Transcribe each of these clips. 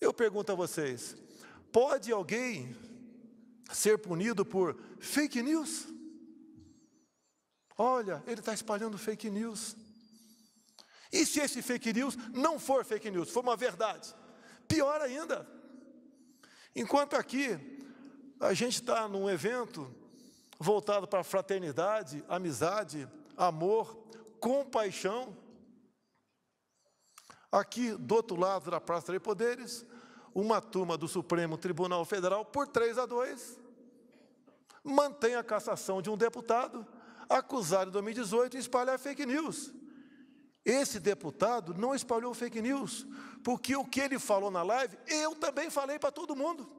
Eu pergunto a vocês: pode alguém ser punido por fake news? Olha, ele está espalhando fake news. E se esse fake news não for fake news, for uma verdade? Pior ainda. Enquanto aqui a gente está num evento voltado para fraternidade, amizade, amor, compaixão, Aqui, do outro lado da Praça de Poderes, uma turma do Supremo Tribunal Federal, por 3 a 2, mantém a cassação de um deputado acusado em 2018 de espalhar fake news. Esse deputado não espalhou fake news, porque o que ele falou na live, eu também falei para todo mundo.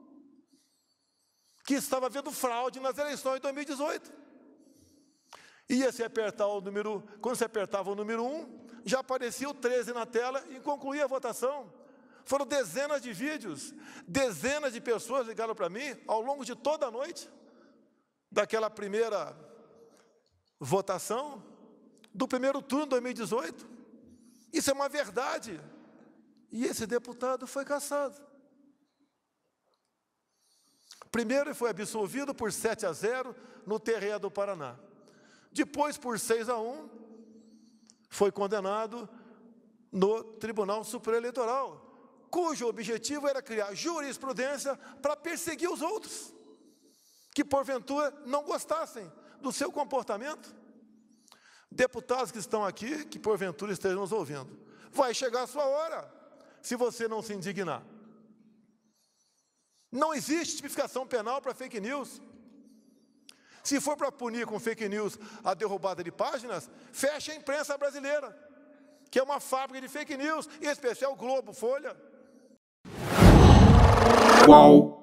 Que estava havendo fraude nas eleições de 2018. Ia se apertar o número, quando se apertava o número 1, já aparecia o 13 na tela e concluía a votação. Foram dezenas de vídeos, dezenas de pessoas ligaram para mim ao longo de toda a noite, daquela primeira votação, do primeiro turno de 2018. Isso é uma verdade. E esse deputado foi cassado. Primeiro, ele foi absolvido por 7 a 0 no terreiro do Paraná. Depois, por 6 a 1, foi condenado no Tribunal Superior Eleitoral, cujo objetivo era criar jurisprudência para perseguir os outros que porventura não gostassem do seu comportamento. Deputados que estão aqui, que porventura estejam nos ouvindo, vai chegar a sua hora se você não se indignar. Não existe tipificação penal para fake news. Se for para punir com fake news a derrubada de páginas, fecha a imprensa brasileira, que é uma fábrica de fake news, em especial Globo, Folha. Qual?